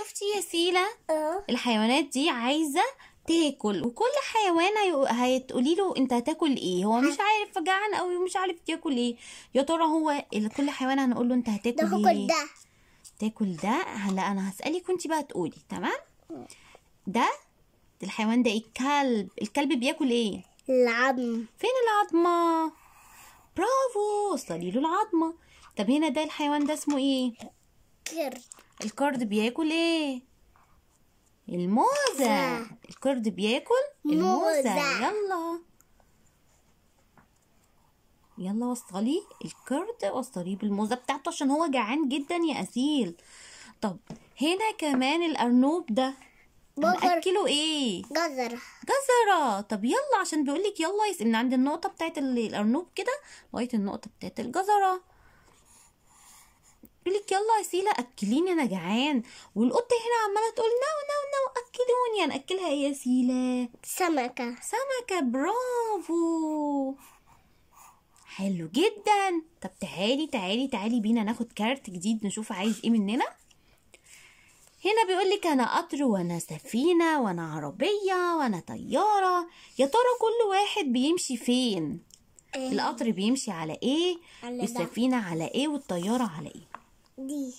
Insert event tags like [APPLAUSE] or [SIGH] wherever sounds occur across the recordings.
شفتي يا سيلا اه الحيوانات دي عايزه تاكل وكل حيوان هتقولي له انت هتاكل ايه هو اه. مش عارف جعان قوي ومش عارف ياكل ايه يا ترى هو كل حيوان هنقول له انت هتاكل ده ايه ده تاكل ده هلا انا هسالك وانت بقى تقولي تمام اه. ده الحيوان ده الكلب الكلب بياكل ايه العظم فين العظمه برافو وصلي له العظمه طب هنا ده الحيوان ده اسمه ايه الكرد الكرد بياكل ايه الموزة الكرد بياكل الموزة يلا يلا وصلي الكرد وصلي بالموزة بتاعته عشان هو جعان جدا يا أسيل طب هنا كمان الأرنوب ده نأكله ايه جزرة جزرة طب يلا عشان بيقولك يلا يسألنا من عند النقطة بتاعت الأرنوب كده لغاية النقطة بتاعت الجزرة لك يلا يا سيلا اكليني انا جعان والقطه هنا عماله تقول نو نو نو اكلوني انا يعني اكلها ايه يا سيلا سمكه سمكه برافو حلو جدا طب تعالي تعالي تعالي بينا ناخد كارت جديد نشوف عايز ايه مننا هنا بيقول لك انا قطر وانا سفينه وانا عربيه وانا طياره يا ترى كل واحد بيمشي فين إيه؟ القطر بيمشي على ايه على على ايه والطياره على ايه دي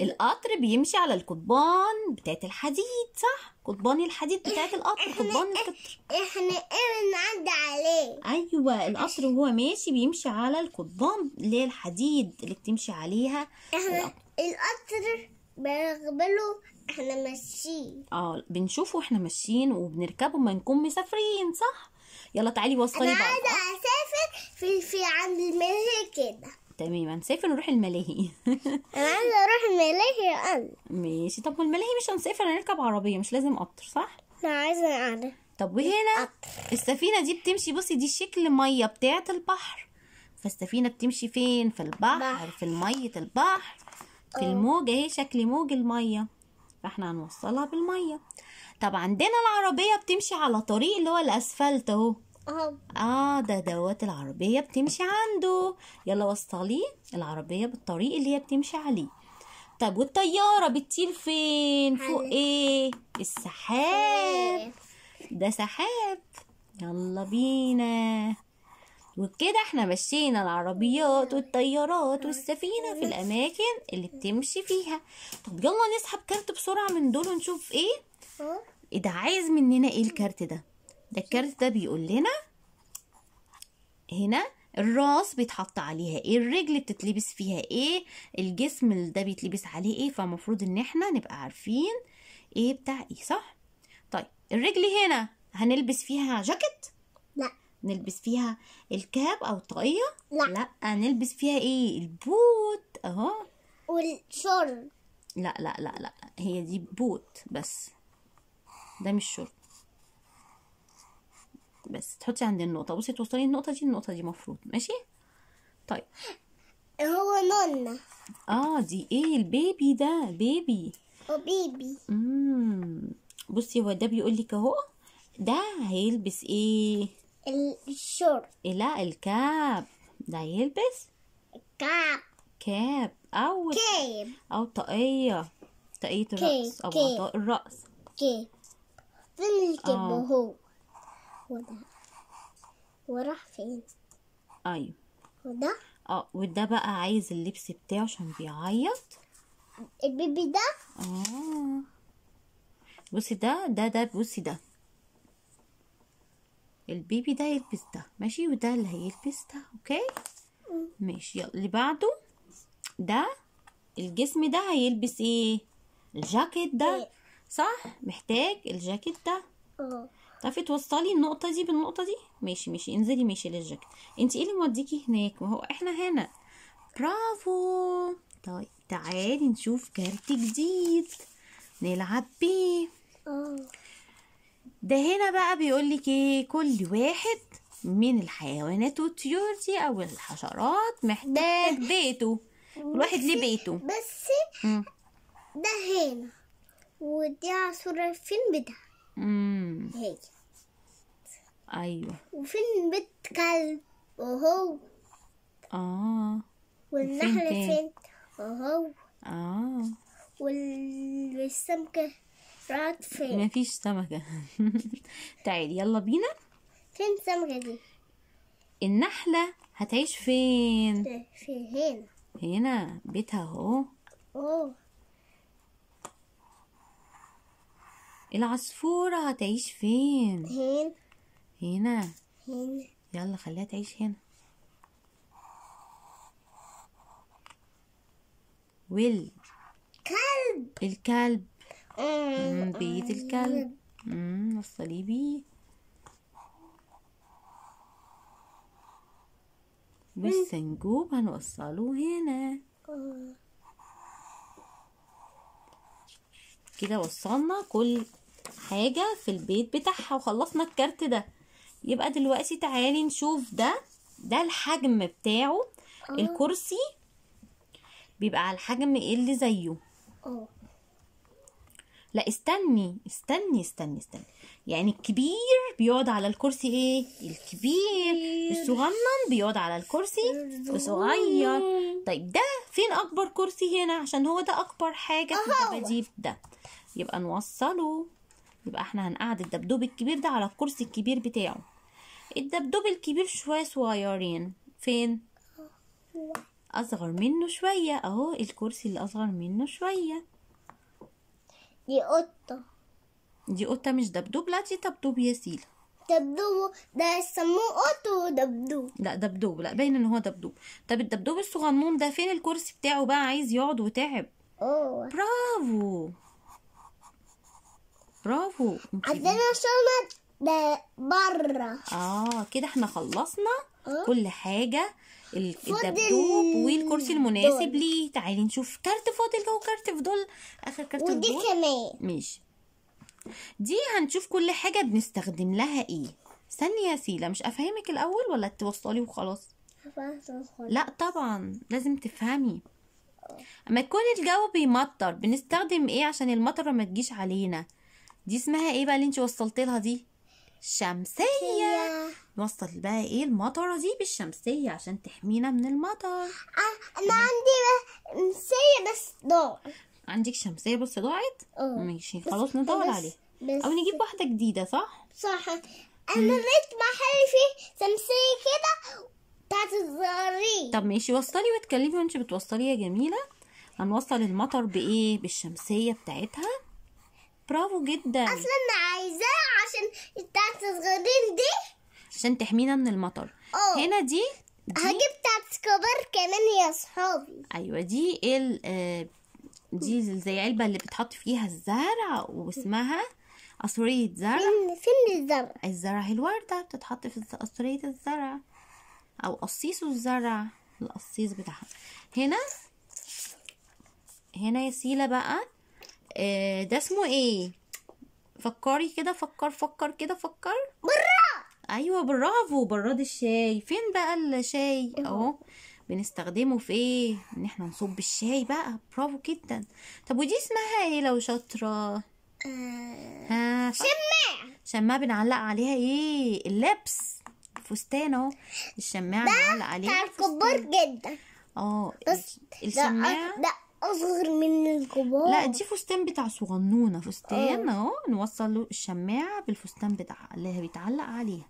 القطر بيمشي على القضبان بتاعت الحديد صح قضبان الحديد بتاعت القطر قضبان القطر احنا ايه بنعدي عليه ايوه القطر وهو ماشي بيمشي على القضبان اللي هي الحديد اللي بتمشي عليها احنا القطر بنقبله احنا ماشيين اه بنشوفه احنا ماشيين وبنركبه ما نكون مسافرين صح يلا تعالي وصلي بقى انا عايزه اسافر في في عند المريخ كده تماما سافر نروح الملاهي [LAUGHS] انا عايزه اروح الملاهي يا ماشي طب والملاهي مش هنسافر هنركب عربيه مش لازم قطر صح لا عايزه قاعده طب وهنا السفينه دي بتمشي بصي دي شكل ميه بتاعه البحر فالسفينه بتمشي فين في البحر بحر. في ميه البحر في اه. الموجه اهي شكل موج الميه فاحنا هنوصلها بالميه طب عندنا العربيه بتمشي على طريق اللي هو الاسفلت اهو اه ده دوت العربية بتمشي عنده يلا وصلي العربية بالطريق اللي هي بتمشي عليه طب والطيارة بتطير فين فوق ايه السحاب ده سحاب يلا بينا وبكده احنا مشينا العربيات والطيارات والسفينة في الأماكن اللي بتمشي فيها طب يلا نسحب كارت بسرعة من دول ونشوف ايه ايه ده عايز مننا ايه الكارت ده ده الكارت ده بيقول لنا هنا الراس بيتحط عليها ايه الرجل بتتلبس فيها ايه الجسم ده بيتلبس عليه ايه فالمفروض ان احنا نبقى عارفين ايه بتاع ايه صح طيب الرجل هنا هنلبس فيها جاكيت لا نلبس فيها الكاب او الطاقيه لا لا هنلبس فيها ايه البوت اهو والشورت لا لا لا لا هي دي بوت بس ده مش شورت بس تحطي عند النقطه بصي توصلي النقطه دي النقطه دي مفروض ماشي طيب هو نونا اه دي ايه البيبي ده بيبي بيبي امم بصي هو ده بيقول لك اهو ده هيلبس ايه الشورت إيه، لا الكاب ده هيلبس كاب كاب او كاب او طاقيه طاقيه الراس او غطاء الراس كاب فين الكاب هو وده وراح فين ايوه وده اه وده بقى عايز اللبس بتاعه عشان بيعيط البيبي ده اه بصي ده ده ده بصي ده البيبي ده يلبس ده ماشي وده اللي هيلبس ده اوكي ماشي يلا اللي بعده ده الجسم ده هيلبس ايه الجاكيت ده إيه؟ صح محتاج الجاكيت ده اه تعرفي توصلي النقطه دي بالنقطه دي ماشي ماشي انزلي ماشي للجاكيت انت ايه اللي موديكي هناك ما هو احنا هنا برافو طيب تعالي نشوف كارت جديد نلعب بيه ده هنا بقى بيقولك ايه كل واحد من الحيوانات والطيور دي او الحشرات محتاج بيته كل واحد ليه بيته بس ده هنا ودي عصفور فين بدها هيك ايوه وفين بيت كلب وهو اه والنحل فين وهو اه والسمكة راحت فين مفيش سمكة تعالي [LAUGHS] طيب، يلا بينا فين السمكة دي النحلة هتعيش فين في هنا هنا بيتها اهو العصفورة هتعيش فين هنا هنا هنا يلا خليها تعيش هنا ويل كلب الكلب آه. مم. بيت الكلب آه. وصلي بيه والسنجوب هنوصله هنا آه. كده وصلنا كل حاجة في البيت بتاعها وخلصنا الكارت ده يبقى دلوقتي تعالي نشوف ده ده الحجم بتاعه آه. الكرسي بيبقى على الحجم ايه اللي زيه آه. لا استني استني استني استني يعني الكبير بيقعد على الكرسي ايه الكبير الصغنن بيقعد على الكرسي الصغير طيب ده فين اكبر كرسي هنا عشان هو ده اكبر حاجه في الدباديب ده يبقى نوصله يبقى احنا هنقعد الدبدوب الكبير ده على الكرسي الكبير بتاعه الدبدوب الكبير شوية صغيرين فين اصغر منه شوية اهو الكرسي اللي اصغر منه شوية دي قطة دي قطة مش دبدوب لا دي دبدوب يا سيلا دبدوب ده يسموه قط ودبدوب لا دبدوب لا باين ان هو دبدوب طب الدبدوب الصغنون ده فين الكرسي بتاعه بقى عايز يقعد وتعب اوه برافو برافو عندنا شنط بره اه كده احنا خلصنا آه. كل حاجة الدبدوب والكرسي المناسب ليه تعالي نشوف كارت فاضل ده وكارت فضل اخر كارت فضل ودي كمان ماشي دي هنشوف كل حاجة بنستخدم لها ايه استني يا سيلا مش افهمك الاول ولا توصلي وخلاص لا طبعا لازم تفهمي اما يكون الجو بيمطر بنستخدم ايه عشان المطر ما تجيش علينا دي اسمها ايه بقى اللي انت وصلت لها دي شمسية نوصل بقى ايه المطرة دي بالشمسية عشان تحمينا من المطر آه انا عندي شمسية بس ضاعت عندك شمسية بس ضاعت؟ اه ماشي خلاص ندور عليها او نجيب واحدة جديدة صح؟ صح انا لقيت محل فيه شمسية كده بتاعت الزهري طب ماشي وصلي واتكلمي وانت بتوصلي يا جميلة هنوصل المطر بايه؟ بالشمسية بتاعتها برافو جدا اصلا انا عايزاه عشان بتاعت الصغيرين دي عشان تحمينا من المطر أوه. هنا دي, دي هجيب بتاعت كبار كمان يا صحابي ايوه دي ال آه، دي زي علبه اللي بتحط فيها الزرع واسمها قصرية زرع فين فين الزرع الزرع الوردة بتتحط في قصرية الزرع أو قصيص الزرع القصيص بتاعها هنا هنا يا سيلا بقى آه ده اسمه ايه فكري كده فكر فكر كده فكر براد ايوه برافو براد الشاي فين بقى الشاي إيه اهو بنستخدمه في ايه ان احنا نصب الشاي بقى برافو جدا طب ودي اسمها ايه لو شاطره آه، ها شماعة شماعة بنعلق عليها ايه اللبس الفستان اهو الشماعة بنعلق عليها بتاع الكبار جدا اه الشماعة ده اصغر من الكبار لا دي فستان بتاع صغنونه فستان اهو آه، نوصل له الشماعه بالفستان بتاعها اللي بيتعلق عليها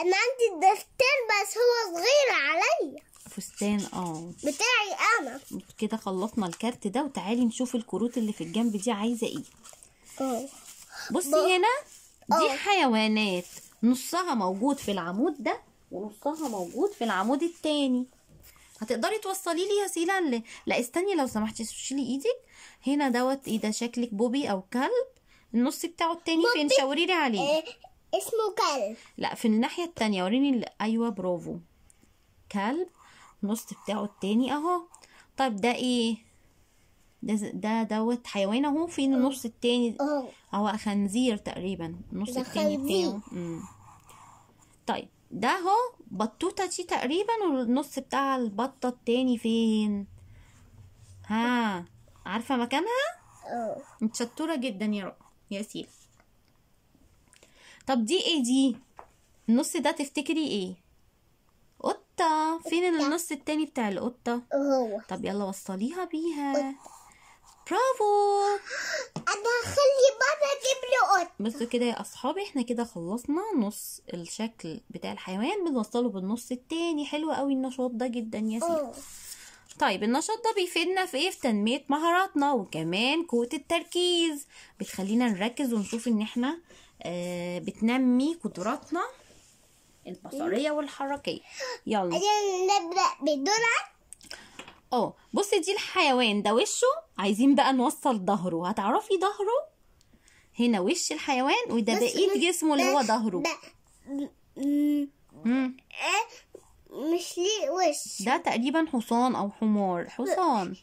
انا عندي الدفتر بس هو صغير عليا فستان اه بتاعي انا كده خلصنا الكارت ده وتعالي نشوف الكروت اللي في الجنب دي عايزه ايه اه بصي ب... هنا دي أوه. حيوانات نصها موجود في العمود ده ونصها موجود في العمود التاني هتقدري توصلي لي يا سيلا ل... لا استني لو سمحتي شيلي ايدك هنا دوت ايه ده شكلك بوبي او كلب النص بتاعه التاني فين شاوري لي عليه اه اسمه كلب لا في الناحيه التانية وريني ال... ايوه برافو كلب النص بتاعه التاني اهو طيب ده ايه ده ده دوت حيوان اهو فين آه. النص التاني آه. اهو خنزير تقريبا النص التاني بتاعه طيب ده اهو بطوطة دي تقريبا والنص بتاع البطة التاني فين ها عارفة مكانها اه انت شطورة جدا يا رو يا سيل طب دي ايه دي النص ده تفتكري ايه قطة فين النص التاني بتاع القطة هو طب يلا وصليها بيها قطة. برافو انا هخلي بابا اجيب له قط بصوا كده يا اصحابي احنا كده خلصنا نص الشكل بتاع الحيوان بنوصله بالنص التاني حلو قوي النشاط ده جدا يا سيدي طيب النشاط ده بيفيدنا في ايه في تنمية مهاراتنا وكمان قوة التركيز بتخلينا نركز ونشوف ان احنا آه بتنمي قدراتنا البصرية والحركية يلا نبدأ بدونات اه بصي دي الحيوان ده وشه عايزين بقى نوصل ظهره هتعرفي ظهره هنا وش الحيوان وده بقيه جسمه اللي هو ظهره مش ليه وش ده تقريبا حصان او حمار حصان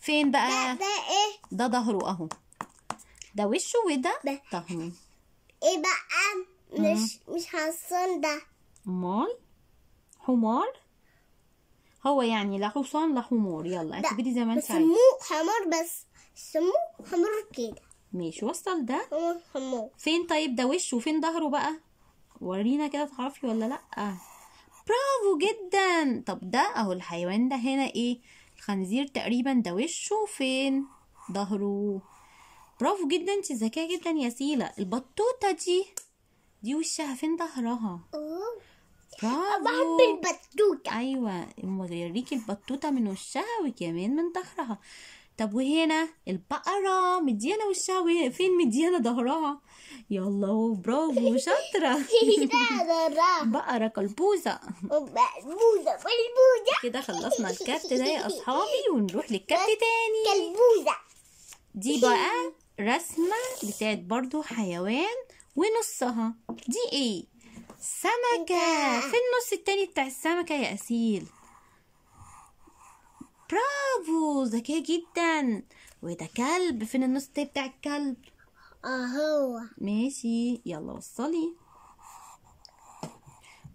فين بقى ده, ايه ده ظهره اهو ده وشه وده ظهره ايه بقى مش مش حصان ده امال حمار هو يعني لا حصان لا حمار يلا اعتبري زي ما انت بس سموه حمار بس سموه حمار كده ماشي وصل ده حمار فين طيب ده وشه وفين ظهره بقى ورينا كده تعرفي ولا لا برافو جدا طب ده اهو الحيوان ده هنا ايه الخنزير تقريبا ده وشه فين ظهره برافو جدا انت ذكيه جدا يا سيلا البطوطه دي دي وشها فين ظهرها بحب البتوتة أيوة يوريكي البتوتة من وشها وكمان من ظهرها طب وهنا البقرة مديانة وشها وهي فين مديانة ظهرها يلا برافو [LAUGHS] شاطرة بقرة كلبوزة كلبوزة كلبوزة كده خلصنا الكارت ده يا أصحابي ونروح للكارت تاني كلبوزة دي بقى رسمة بتاعت برضو حيوان ونصها دي ايه سمكة إيه في النص التاني بتاع السمكة يا أسيل برافو ذكية جدا وده كلب فين النص التاني بتاع الكلب اهو ماشي يلا وصلي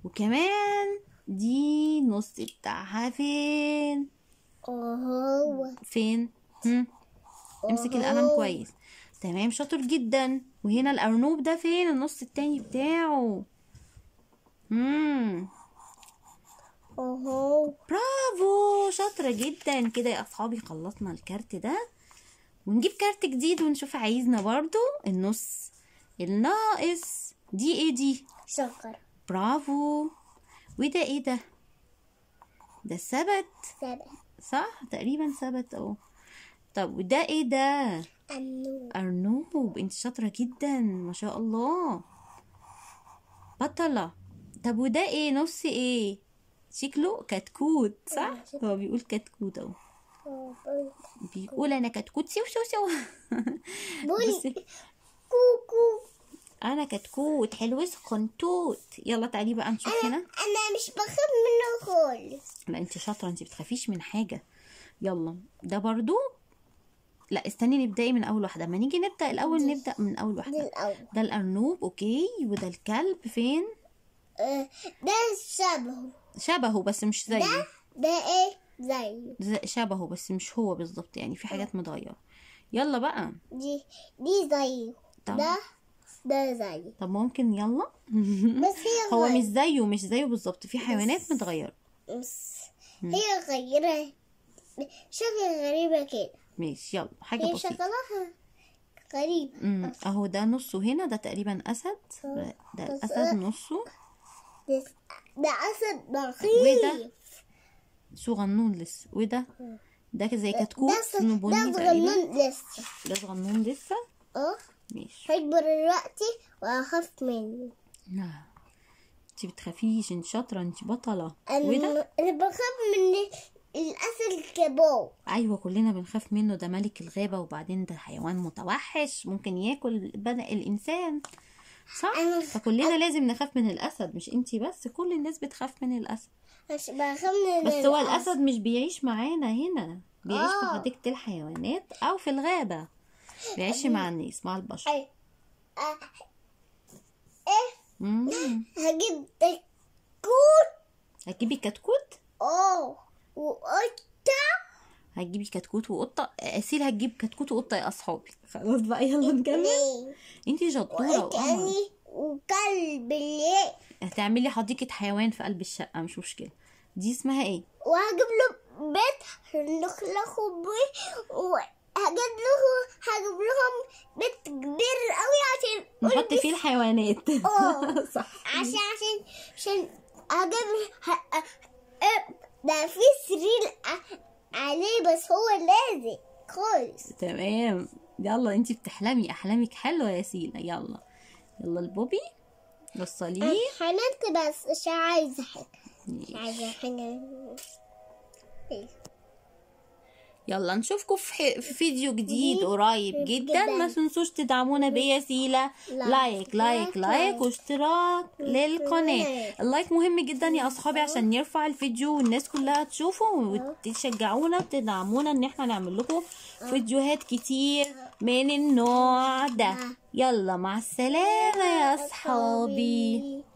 وكمان دي نص بتاعها فين اهو فين هم. امسك القلم كويس تمام شاطر جدا وهنا الارنوب ده فين النص التاني بتاعه مم. اهو برافو شاطره جدا كده يا اصحابي خلصنا الكارت ده ونجيب كارت جديد ونشوف عايزنا برضو النص الناقص دي ايه دي شكر برافو وده ايه ده ده السبت سبت صح تقريبا سبت اهو طب وده ايه ده ارنوب ارنوب انت شاطره جدا ما شاء الله بطله طب وده ايه نص ايه شكله كتكوت آه، صح هو بيقول كتكوت اهو آه، بيقول انا كتكوت شو شو شو [LAUGHS] بصي كوكو انا كتكوت حلو سخن توت يلا تعالي بقى نشوف هنا انا مش بخاف منه خالص لا انت شاطره انت بتخافيش من حاجه يلا ده برضو لا استني نبداي من اول واحده ما نيجي نبدا الاول نبدا من اول واحده ده الارنوب اوكي وده الكلب فين ده شبهه شبهه بس مش زيه ده ده ايه زيه شبهه بس مش هو بالظبط يعني في حاجات متغيره اه. يلا بقى دي دي زيه طب. ده ده زيه طب ممكن يلا بس هي [LAUGHS] هو مش زيه مش زيه بالظبط في حيوانات متغيره بس هي غيره شكل غريبة كده ماشي يلا حاجة هي بسيطة شكلها غريب اهو ده نصه هنا ده تقريبا اسد آه. ده الاسد آه. نصه ده اسد وده صغنون لسه وده ده زي كتكوت اسمه بني ده صغنون لسه ده صغنون لسه اه ماشي هكبر دلوقتي وهخاف منه نعم انت بتخافيش انت شاطره انت بطله أنا وده انا بخاف من الاسد الكبار ايوه كلنا بنخاف منه ده ملك الغابه وبعدين ده حيوان متوحش ممكن ياكل بدأ الانسان صح فكلنا لازم نخاف من الاسد مش انتي بس كل الناس بتخاف من الاسد مش بخاف من بس هو الاسد مش بيعيش معانا هنا بيعيش في آه. حديقه الحيوانات او في الغابه بيعيش مع الناس مع البشر ايه هجيب كتكوت هتجيبي كتكوت اه وقطه هتجيبي كتكوت وقطه اسيل هتجيب كتكوت وقطه يا اصحابي خلاص بقى يلا إيه؟ نكمل انت شطوره وقطه وكلب ليه هتعملي حديقه حيوان في قلب الشقه مش مشكله دي اسمها ايه وهجيب له بيت هنخلقه بيه وهجيب له هجيب لهم بيت كبير قوي عشان نحط فيه الحيوانات اه [LAUGHS] صح عشان عشان عشان هجيب آه. ده في سرير عليه بس هو لازق خالص تمام يلا انت بتحلمي احلامك حلوه يا سينا يلا يلا البوبي وصليه حلمت بس مش عايزه حاجه مش عايزه حاجه يلا نشوفكم في, حي... في فيديو جديد قريب جدا, ما تنسوش تدعمونا بوسيله لايك لايك لايك واشتراك للقناه اللايك مهم جدا يا اصحابي عشان نرفع الفيديو والناس كلها تشوفه وتشجعونا وتدعمونا ان احنا نعمل لكم فيديوهات كتير من النوع ده يلا مع السلامه يا اصحابي